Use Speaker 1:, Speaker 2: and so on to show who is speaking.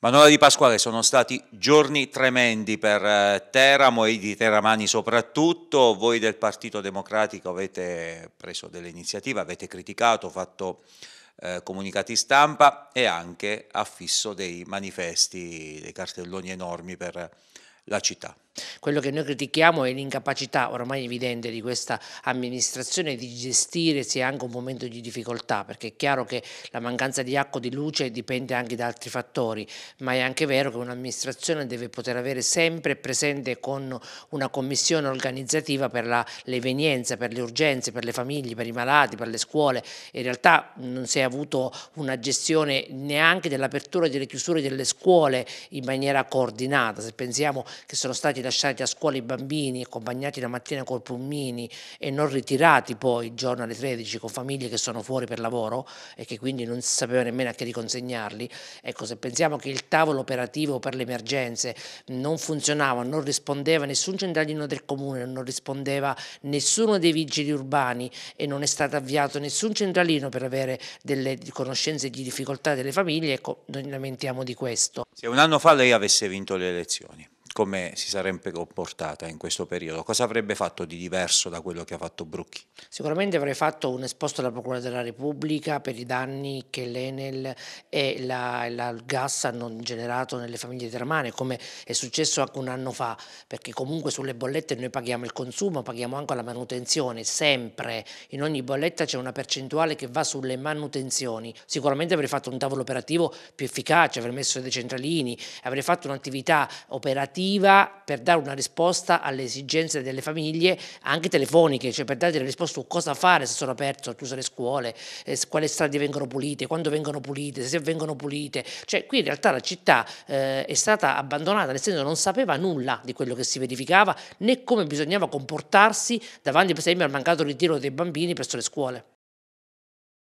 Speaker 1: Manuela Di Pasquale sono stati giorni tremendi per eh, Teramo e di Teramani soprattutto, voi del Partito Democratico avete preso delle iniziative, avete criticato, fatto eh, comunicati stampa e anche affisso dei manifesti, dei cartelloni enormi per la città.
Speaker 2: Quello che noi critichiamo è l'incapacità ormai evidente di questa amministrazione di gestire sia anche un momento di difficoltà, perché è chiaro che la mancanza di acqua o di luce dipende anche da altri fattori, ma è anche vero che un'amministrazione deve poter avere sempre presente con una commissione organizzativa per l'evenienza, per le urgenze, per le famiglie, per i malati, per le scuole. In realtà non si è avuto una gestione neanche dell'apertura e delle chiusure delle scuole in maniera coordinata. Se pensiamo che sono stati lasciati a scuola i bambini, accompagnati la mattina col pulmini e non ritirati poi il giorno alle 13 con famiglie che sono fuori per lavoro e che quindi non si sapeva nemmeno a che riconsegnarli. Ecco, se pensiamo che il tavolo operativo per le emergenze non funzionava, non rispondeva nessun centralino del comune, non rispondeva nessuno dei vigili urbani e non è stato avviato nessun centralino per avere delle conoscenze di difficoltà delle famiglie, ecco, noi lamentiamo di questo.
Speaker 1: Se un anno fa lei avesse vinto le elezioni, come si sarebbe comportata in questo periodo? Cosa avrebbe fatto di diverso da quello che ha fatto Brucchi?
Speaker 2: Sicuramente avrei fatto un esposto alla Procura della Repubblica per i danni che l'Enel e la, la gas hanno generato nelle famiglie termane, come è successo anche un anno fa, perché comunque sulle bollette noi paghiamo il consumo, paghiamo anche la manutenzione, sempre, in ogni bolletta c'è una percentuale che va sulle manutenzioni. Sicuramente avrei fatto un tavolo operativo più efficace, avrei messo dei centralini, avrei fatto un'attività operativa attiva per dare una risposta alle esigenze delle famiglie, anche telefoniche, cioè per dare delle risposte su cosa fare se sono aperte o chiuse le scuole, eh, quali strade vengono pulite, quando vengono pulite, se vengono pulite. Cioè qui in realtà la città eh, è stata abbandonata, nel senso non sapeva nulla di quello che si verificava né come bisognava comportarsi davanti per esempio al mancato ritiro dei bambini presso le scuole.